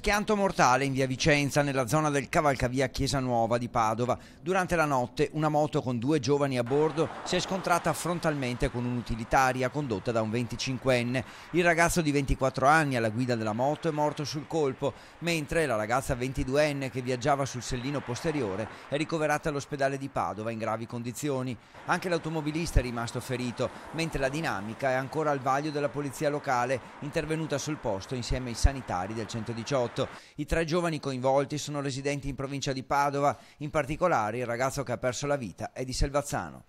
Schianto mortale in via Vicenza, nella zona del cavalcavia Chiesa Nuova di Padova. Durante la notte una moto con due giovani a bordo si è scontrata frontalmente con un'utilitaria condotta da un 25enne. Il ragazzo di 24 anni alla guida della moto è morto sul colpo, mentre la ragazza 22enne che viaggiava sul sellino posteriore è ricoverata all'ospedale di Padova in gravi condizioni. Anche l'automobilista è rimasto ferito, mentre la dinamica è ancora al vaglio della polizia locale, intervenuta sul posto insieme ai sanitari del 118. 2018. I tre giovani coinvolti sono residenti in provincia di Padova, in particolare il ragazzo che ha perso la vita è di Selvazzano.